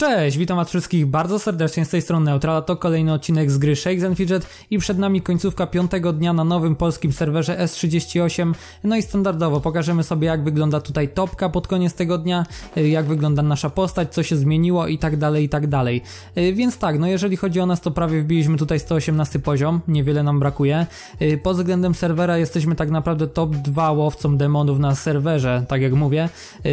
Cześć, witam was wszystkich bardzo serdecznie z tej strony Neutrala, to kolejny odcinek z gry Shakes and Fidget i przed nami końcówka piątego dnia na nowym polskim serwerze S38, no i standardowo pokażemy sobie jak wygląda tutaj topka pod koniec tego dnia, y, jak wygląda nasza postać, co się zmieniło i tak dalej, i tak dalej. Y, więc tak, no jeżeli chodzi o nas to prawie wbiliśmy tutaj 118 poziom, niewiele nam brakuje. Y, pod względem serwera jesteśmy tak naprawdę top 2 łowcą demonów na serwerze, tak jak mówię,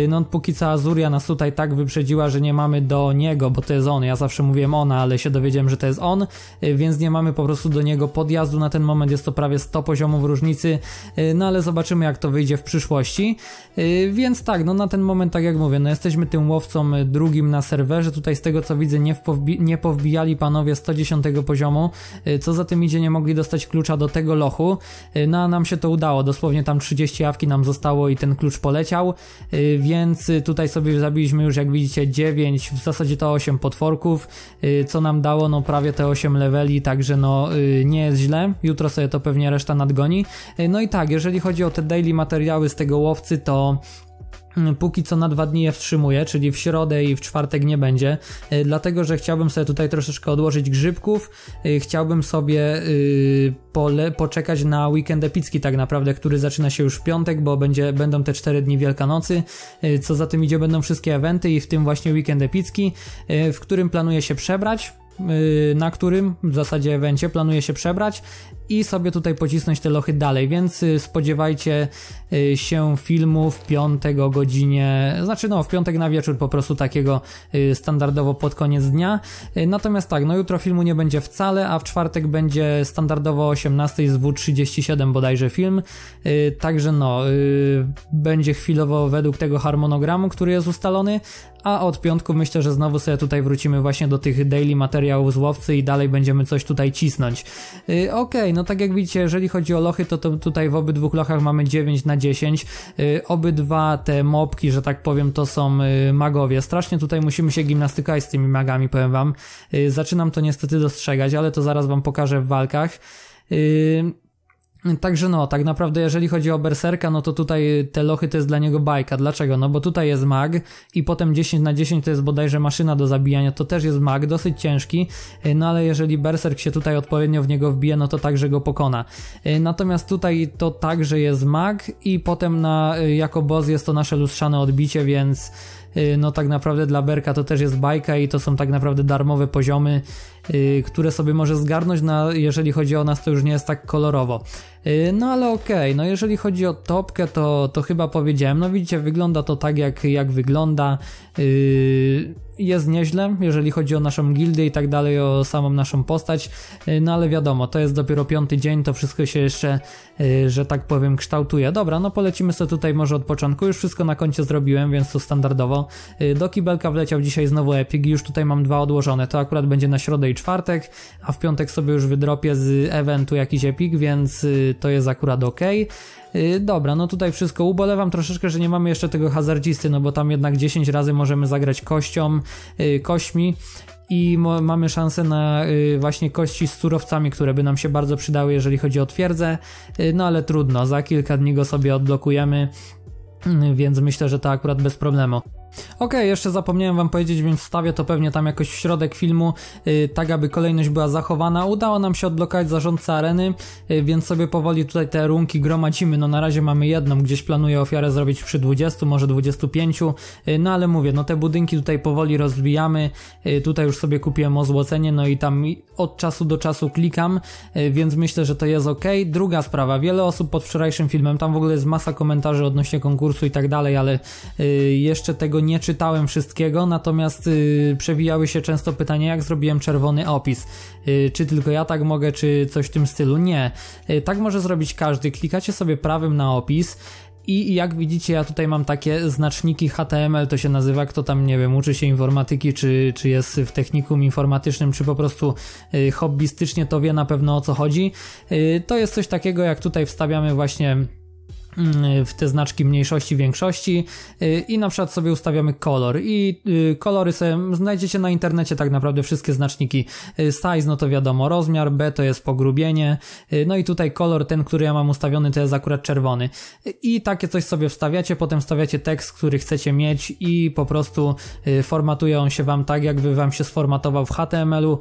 no póki co Azuria nas tutaj tak wyprzedziła, że nie mamy do niego, bo to jest on. Ja zawsze mówiłem ona, ale się dowiedziałem, że to jest on, y, więc nie mamy po prostu do niego podjazdu. Na ten moment jest to prawie 100 poziomów różnicy, y, no ale zobaczymy jak to wyjdzie w przyszłości. Y, więc tak, no na ten moment, tak jak mówię, no jesteśmy tym łowcą drugim na serwerze. Tutaj z tego co widzę, nie, powbi nie powbijali panowie 110 poziomu. Co za tym idzie, nie mogli dostać klucza do tego lochu. No a nam się to udało. Dosłownie tam 30 jawki nam zostało i ten klucz poleciał. Więc tutaj sobie zabiliśmy już, jak widzicie, 9, w zasadzie zasadzie to 8 potworków, y, co nam dało no prawie te 8 leveli, także no y, nie jest źle. Jutro sobie to pewnie reszta nadgoni. Y, no i tak, jeżeli chodzi o te daily materiały z tego łowcy, to Mm, póki co na dwa dni je wstrzymuję, czyli w środę i w czwartek nie będzie, y, dlatego że chciałbym sobie tutaj troszeczkę odłożyć grzybków, y, chciałbym sobie y, pole, poczekać na weekend epicki tak naprawdę, który zaczyna się już w piątek, bo będzie, będą te cztery dni Wielkanocy, co za tym idzie będą wszystkie eventy i w tym właśnie weekend epicki, w którym planuję się przebrać, Y, na którym w zasadzie evencie planuje się przebrać i sobie tutaj pocisnąć te lochy dalej, więc y, spodziewajcie y, się filmu w piątek o godzinie, znaczy no w piątek na wieczór po prostu takiego standardowo pod koniec dnia. Natomiast tak, no jutro filmu nie będzie wcale, a w czwartek będzie standardowo o 18 z W37 bodajże film, także no będzie chwilowo według tego harmonogramu, który jest ustalony, a od piątku myślę, że znowu sobie tutaj wrócimy właśnie do tych daily materiałów z łowcy i dalej będziemy coś tutaj cisnąć. Yy, Okej, okay, no tak jak widzicie, jeżeli chodzi o lochy, to, to tutaj w obydwu lochach mamy 9 na 10. Yy, obydwa te mopki, że tak powiem, to są yy, magowie. Strasznie tutaj musimy się gimnastykować z tymi magami, powiem wam. Yy, zaczynam to niestety dostrzegać, ale to zaraz wam pokażę w walkach. Yy, Także no, tak naprawdę jeżeli chodzi o Berserka, no to tutaj te lochy to jest dla niego bajka. Dlaczego? No bo tutaj jest mag i potem 10 na 10 to jest bodajże maszyna do zabijania, to też jest mag, dosyć ciężki, e, no ale jeżeli Berserk się tutaj odpowiednio w niego wbije, no to także go pokona. E, natomiast tutaj to także jest mag i potem na, e, jako boss jest to nasze lustrzane odbicie, więc Y, no tak naprawdę dla Berka to też jest bajka i to są tak naprawdę darmowe poziomy, y, które sobie może zgarnąć, na no jeżeli chodzi o nas to już nie jest tak kolorowo. Y, no ale okej, okay. no jeżeli chodzi o topkę, to, to chyba powiedziałem, no widzicie, wygląda to tak jak, jak wygląda. Yy jest nieźle, jeżeli chodzi o naszą gildę i tak dalej, o samą naszą postać, e, no ale wiadomo, to jest dopiero piąty dzień, to wszystko się jeszcze, e, że tak powiem, kształtuje. Dobra, no polecimy sobie tutaj może od początku, już wszystko na koncie zrobiłem, więc to standardowo. E, do kibelka wleciał dzisiaj znowu Epic już tutaj mam dwa odłożone, to akurat będzie na środę i czwartek, a w piątek sobie już wydropię z eventu jakiś Epic, więc to jest akurat ok. Y, dobra, no tutaj wszystko. Ubolewam troszeczkę, że nie mamy jeszcze tego hazardzisty, no bo tam jednak 10 razy możemy zagrać kością, y, kośmi i mamy szansę na y, właśnie kości z surowcami, które by nam się bardzo przydały, jeżeli chodzi o twierdzę. No ale trudno, za kilka dni go sobie odblokujemy, więc myślę, że to akurat bez problemu. Okej, okay, jeszcze zapomniałem wam powiedzieć, więc wstawię to pewnie tam jakoś w środek filmu, yy, tak aby kolejność była zachowana. Udało nam się odblokować zarządcę areny, yy, więc sobie powoli tutaj te runki gromadzimy. No na razie mamy jedną, gdzieś planuję ofiarę zrobić przy 20, może 25, yy, no ale mówię, no te budynki tutaj powoli rozbijamy. Y, tutaj już sobie kupiłem ozłocenie, no i tam od czasu do czasu klikam, y, więc myślę, że to jest ok. Druga sprawa, wiele osób pod wczorajszym filmem, tam w ogóle jest masa komentarzy odnośnie konkursu i tak dalej, ale y, jeszcze tego nie nie czytałem wszystkiego, natomiast y, przewijały się często pytania, jak zrobiłem czerwony opis. Y, czy tylko ja tak mogę, czy coś w tym stylu? Nie. Y, tak może zrobić każdy. Klikacie sobie prawym na opis. I jak widzicie, ja tutaj mam takie znaczniki HTML, to się nazywa, kto tam, nie wiem, uczy się informatyki, czy, czy jest w technikum informatycznym, czy po prostu hobbystycznie to wie na pewno o co chodzi. To jest coś takiego, jak tutaj wstawiamy właśnie Y, w te znaczki mniejszości, większości y, i na przykład sobie ustawiamy kolor i y, kolory sobie znajdziecie na internecie tak naprawdę wszystkie znaczniki size, no to wiadomo rozmiar, B to jest pogrubienie, no i tutaj kolor ten, który ja mam ustawiony to jest akurat czerwony i takie coś sobie wstawiacie, potem wstawiacie tekst, który chcecie mieć i po prostu formatuje on się Wam tak, jakby Wam się sformatował w HTML-u,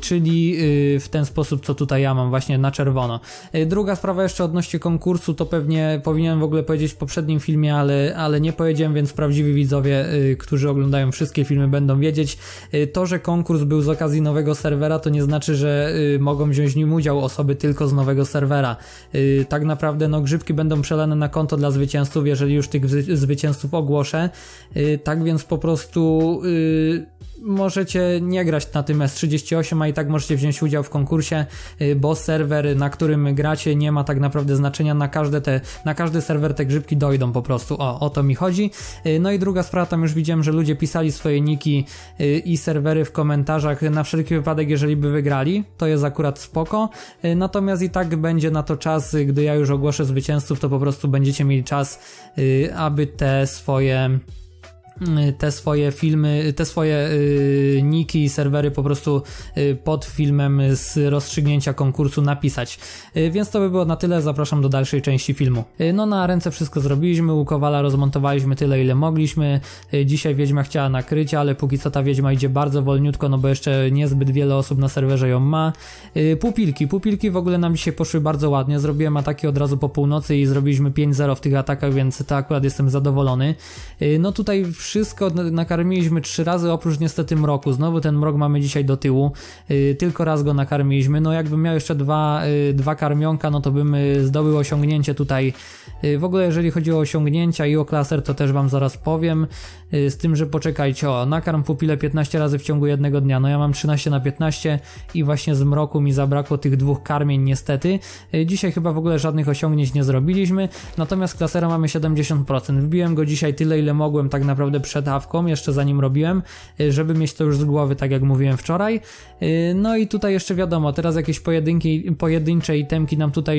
czyli w ten sposób, co tutaj ja mam właśnie na czerwono. Druga sprawa jeszcze odnośnie konkursu to pewnie powinienem w ogóle powiedzieć w poprzednim filmie, ale, ale nie powiedziałem, więc prawdziwi widzowie, y, którzy oglądają wszystkie filmy, będą wiedzieć. Y, to, że konkurs był z okazji nowego serwera, to nie znaczy, że y, mogą wziąć w nim udział osoby tylko z nowego serwera. Y, tak naprawdę no, grzybki będą przelane na konto dla zwycięzców, jeżeli już tych zwycięzców ogłoszę. Y, tak więc po prostu y, możecie nie grać na tym S38, a i tak możecie wziąć udział w konkursie, bo serwer, na którym gracie, nie ma tak naprawdę znaczenia na każde te, na każdy serwer te grzybki dojdą po prostu. O, o to mi chodzi. Y, no i druga sprawa, tam już widziałem, że ludzie pisali swoje niki y, i serwery w komentarzach na wszelki wypadek, jeżeli by wygrali. To jest akurat spoko. Y, natomiast i tak będzie na to czas, gdy ja już ogłoszę zwycięzców, to po prostu będziecie mieli czas, aby te swoje Y, te swoje filmy, te swoje y, niki i serwery po prostu y, pod filmem z rozstrzygnięcia konkursu napisać. Y, więc to by było na tyle, zapraszam do dalszej części filmu. Y, no na ręce wszystko zrobiliśmy, u Kowala rozmontowaliśmy tyle ile mogliśmy. Y, dzisiaj Wiedźma chciała nakrycia, ale póki co ta Wiedźma idzie bardzo wolniutko, no bo jeszcze niezbyt wiele osób na serwerze ją ma. pupilki, pupilki w ogóle nam dzisiaj poszły bardzo ładnie, zrobiłem ataki od razu po północy i zrobiliśmy 5-0 w tych atakach, więc to akurat jestem zadowolony. no tutaj wszystko nakarmiliśmy trzy razy, oprócz niestety mroku. Znowu ten mrok mamy dzisiaj do tyłu. Y, tylko raz go nakarmiliśmy. No jakbym miał jeszcze dwa, y, dwa karmionka, no to bym y, zdobył osiągnięcie tutaj. W ogóle jeżeli chodzi o osiągnięcia i o klaser, to też wam zaraz powiem. Z tym, że poczekajcie, o, nakarm pupile 15 razy w ciągu jednego dnia. No ja mam 13 na 15 i właśnie z mroku mi zabrakło tych dwóch karmień niestety. Dzisiaj chyba w ogóle żadnych osiągnięć nie zrobiliśmy. Natomiast klasera mamy 70%. Wbiłem go dzisiaj tyle, ile mogłem tak naprawdę sekundy przed awką, jeszcze zanim robiłem, y, żeby mieć to już z głowy, tak jak mówiłem wczoraj. Y, no i tutaj jeszcze wiadomo, teraz jakieś pojedynki, pojedyncze itemki nam tutaj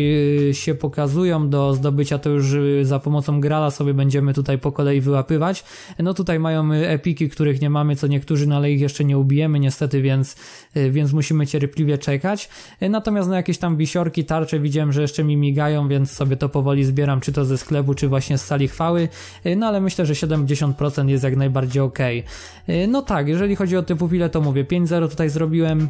y, się pokazują do zdobycia, to już za pomocą grala sobie będziemy tutaj po kolei wyłapywać. No tutaj mają epiki, których nie mamy, co niektórzy, no ale ich jeszcze nie ubijemy niestety, więc, więc musimy cierpliwie czekać. Natomiast na no, jakieś tam wisiorki, tarcze widziałem, że jeszcze mi migają, więc sobie to powoli zbieram, czy to ze sklepu, czy właśnie z sali chwały. No ale myślę, że 70% jest jak najbardziej ok. No tak, jeżeli chodzi o typu file, to mówię 5-0 tutaj zrobiłem,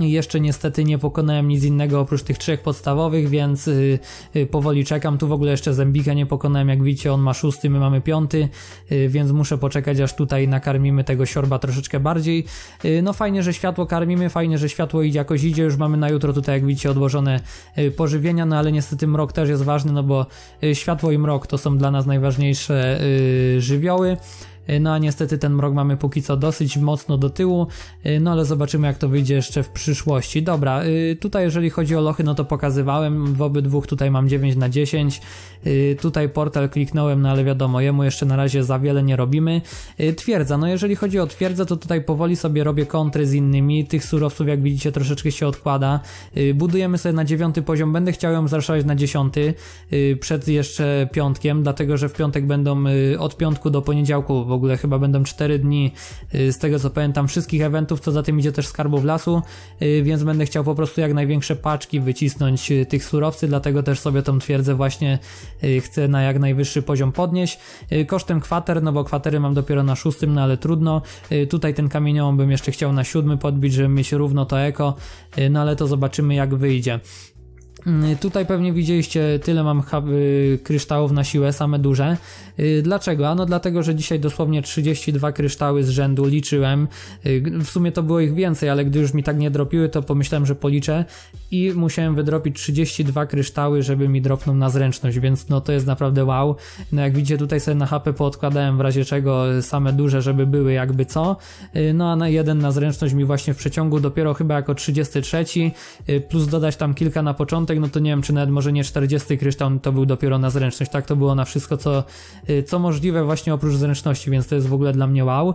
jeszcze niestety nie pokonałem nic innego oprócz tych trzech podstawowych, więc yy, yy, powoli czekam. Tu w ogóle jeszcze Zembika nie pokonałem, jak widzicie on ma szósty, my mamy piąty, yy, więc muszę poczekać aż tutaj nakarmimy tego siorba troszeczkę bardziej. Y, no fajnie, że światło karmimy, fajnie, że światło idzie jakoś idzie, już mamy na jutro tutaj jak widzicie odłożone y, pożywienia, no ale niestety mrok też jest ważny, no bo y, światło i mrok to są dla nas najważniejsze żywioły. E, no a niestety ten mrok mamy póki co dosyć mocno do tyłu, e, no ale zobaczymy jak to wyjdzie jeszcze w przyszłości. Dobra, e, tutaj jeżeli chodzi o lochy, no to pokazywałem, w obydwóch tutaj mam 9 na 10. Tutaj portal kliknąłem, no ale wiadomo, jemu jeszcze na razie za wiele nie robimy. Twierdza, no jeżeli chodzi o twierdzę, to tutaj powoli sobie robię kontry z innymi, tych surowców jak widzicie troszeczkę się odkłada. Budujemy sobie na 9 poziom, będę chciał ją zarszować na 10 przed jeszcze piątkiem, dlatego że w piątek będą od piątku do poniedziałku, ogóle chyba będą 4 dni y, z tego co pamiętam wszystkich eventów, co za tym idzie też skarbów lasu, y, więc będę chciał po prostu jak największe paczki wycisnąć y, tych surowcy, dlatego też sobie tą twierdzę właśnie chcę na jak najwyższy poziom podnieść. Kosztem kwater, no bo kwatery mam dopiero na szóstym, no ale trudno. Tutaj ten kamieniołom bym jeszcze chciał na siódmy podbić, żeby mieć równo to eko, no ale to zobaczymy jak wyjdzie. Mm, tutaj pewnie widzieliście, tyle mam y, kryształów na siłę, same duże. Y, dlaczego? Ano dlatego, że dzisiaj dosłownie 32 kryształy z rzędu liczyłem. Y, w sumie to było ich więcej, ale gdy już mi tak nie dropiły, to pomyślałem, że policzę i musiałem wydropić 32 kryształy, żeby mi dropnął na zręczność, więc no to jest naprawdę wow. No jak widzicie, tutaj sobie na HP poodkładałem w razie czego same duże, żeby były jakby co. No a na jeden na zręczność mi właśnie w przeciągu dopiero chyba jako 33, plus dodać tam kilka na początek, początek, no to nie wiem, czy nawet może nie 40 kryształ no to był dopiero na zręczność, tak? To było na wszystko, co, y, co możliwe właśnie oprócz zręczności, więc to jest w ogóle dla mnie wow.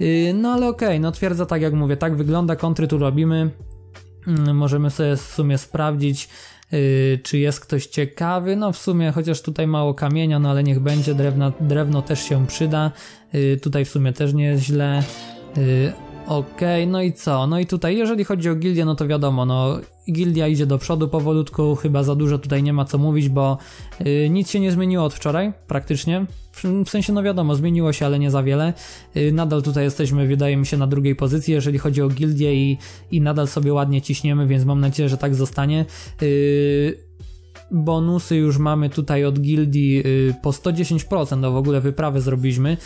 Y, no ale okej, okay, no twierdza tak jak mówię, tak wygląda, kontry tu robimy. Mm, możemy sobie w sumie sprawdzić, y, czy jest ktoś ciekawy. No w sumie, chociaż tutaj mało kamienia, no ale niech będzie, drewna, drewno też się przyda. Tutaj w sumie też nie jest źle. Okej, okay, no i co? No i tutaj, jeżeli chodzi o gildię, no to wiadomo, no gildia idzie do przodu powolutku, chyba za dużo tutaj nie ma co mówić, bo y, nic się nie zmieniło od wczoraj, praktycznie. W, w sensie, no wiadomo, zmieniło się, ale nie za wiele. Y, nadal tutaj jesteśmy, wydaje mi się, na drugiej pozycji, jeżeli chodzi o gildię i, i nadal sobie ładnie ciśniemy, więc mam nadzieję, że tak zostanie. Y, bonusy już mamy tutaj od gildii po 110%, no w ogóle wyprawy zrobiliśmy.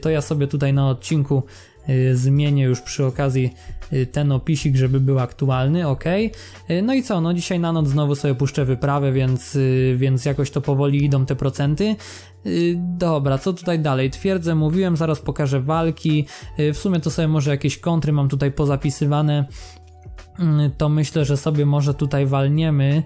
To ja sobie tutaj na odcinku Y, zmienię już przy okazji y, ten opisik, żeby był aktualny, ok. Y, no i co, no dzisiaj na noc znowu sobie puszczę wyprawę, więc, więc jakoś to powoli idą te procenty. Dobra, co tutaj dalej? Twierdzę, mówiłem, zaraz pokażę walki. W sumie to sobie może jakieś kontry mam tutaj pozapisywane. Mm, to myślę, że sobie może tutaj walniemy.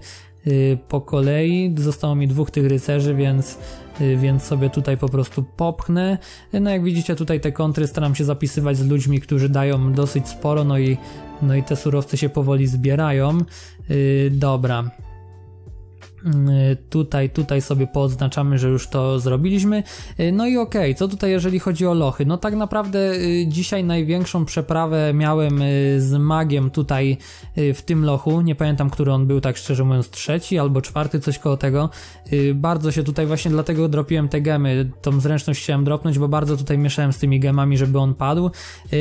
Y, po kolei. Zostało mi dwóch tych rycerzy, więc, y, więc sobie tutaj po prostu popchnę. No jak widzicie tutaj te kontry staram się zapisywać z ludźmi, którzy dają dosyć sporo, no i, no i te surowce się powoli zbierają. Y, dobra, Y, tutaj, tutaj sobie poodznaczamy, że już to zrobiliśmy. Y, no i okej, okay, co tutaj jeżeli chodzi o lochy? No tak naprawdę y, dzisiaj największą przeprawę miałem z magiem tutaj w tym lochu, nie pamiętam, który on był, tak szczerze mówiąc, trzeci albo czwarty, coś koło tego. Bardzo się tutaj właśnie dlatego dropiłem te gemy, tą zręczność chciałem dropnąć, bo bardzo tutaj mieszałem z tymi gemami, żeby on padł,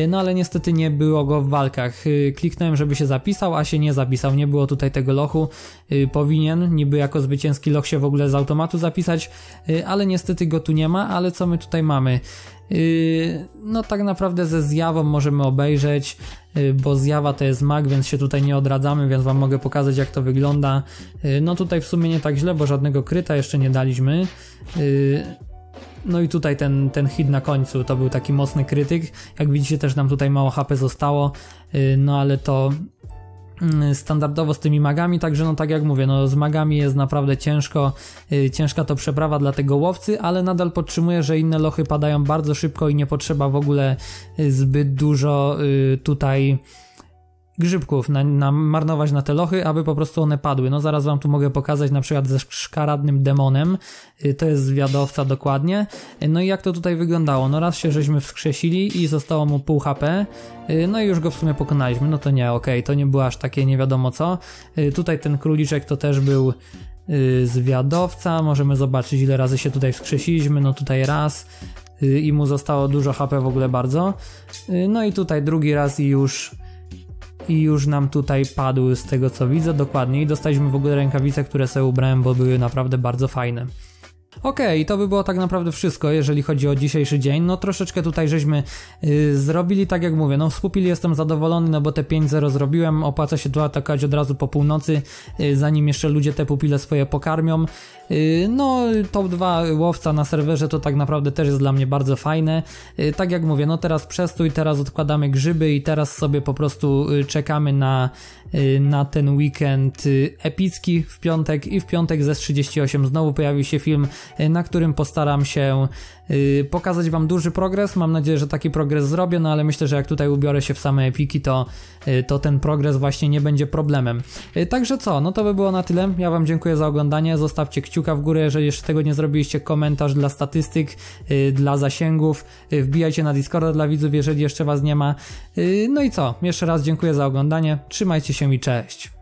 no ale niestety nie było go w walkach. Kliknąłem, żeby się zapisał, a się nie zapisał, nie było tutaj tego lochu. Powinien niby jak jako zwycięski loch się w ogóle z automatu zapisać, y, ale niestety go tu nie ma, ale co my tutaj mamy? Y, no tak naprawdę ze zjawą możemy obejrzeć, y, bo zjawa to jest mag, więc się tutaj nie odradzamy, więc wam mogę pokazać jak to wygląda. No tutaj w sumie nie tak źle, bo żadnego kryta jeszcze nie daliśmy. No i tutaj ten, ten hit na końcu to był taki mocny krytyk. Jak widzicie też nam tutaj mało HP zostało, no ale to Mm, standardowo z tymi magami, także no tak jak mówię, no z magami jest naprawdę ciężko, yy, ciężka to przeprawa dla tego łowcy, ale nadal podtrzymuję, że inne lochy padają bardzo szybko i nie potrzeba w ogóle y, zbyt dużo yy, tutaj grzybków na, na, marnować na te lochy, aby po prostu one padły. No zaraz wam tu mogę pokazać na przykład ze szkaradnym demonem, y, to jest zwiadowca dokładnie. Y, no i jak to tutaj wyglądało? No raz się żeśmy wskrzesili i zostało mu pół HP, y, no i już go w sumie pokonaliśmy. No to nie, okej, okay, to nie było aż takie nie wiadomo co. Tutaj ten króliczek to też był zwiadowca, możemy zobaczyć ile razy się tutaj wskrzesiliśmy, no tutaj raz, i mu zostało dużo HP w ogóle bardzo. No i tutaj drugi raz i już i już nam tutaj padły z tego co widzę dokładniej dostaliśmy w ogóle rękawice, które sobie ubrałem, bo były naprawdę bardzo fajne. Okej, okay, to by było tak naprawdę wszystko, jeżeli chodzi o dzisiejszy dzień. No troszeczkę tutaj żeśmy yy, zrobili, tak jak mówię, no z jestem zadowolony, no bo te 5-0 zrobiłem, opłaca się tu atakować od razu po północy, yy, zanim jeszcze ludzie te pupile swoje pokarmią. Yy, no top 2 łowca na serwerze to tak naprawdę też jest dla mnie bardzo fajne. Y, tak jak mówię, no teraz przestój, teraz odkładamy grzyby i teraz sobie po prostu y, czekamy na Y, na ten weekend y, epicki w piątek i w piątek ze 38 znowu pojawił się film, y, na którym postaram się pokazać Wam duży progres. Mam nadzieję, że taki progres zrobię, no ale myślę, że jak tutaj ubiorę się w same epiki, to, to ten progres właśnie nie będzie problemem. Także co, no to by było na tyle. Ja Wam dziękuję za oglądanie. Zostawcie kciuka w górę, jeżeli jeszcze tego nie zrobiliście, komentarz dla statystyk, dla zasięgów. Wbijajcie na Discorda dla widzów, jeżeli jeszcze Was nie ma. No i co, jeszcze raz dziękuję za oglądanie. Trzymajcie się się i cześć.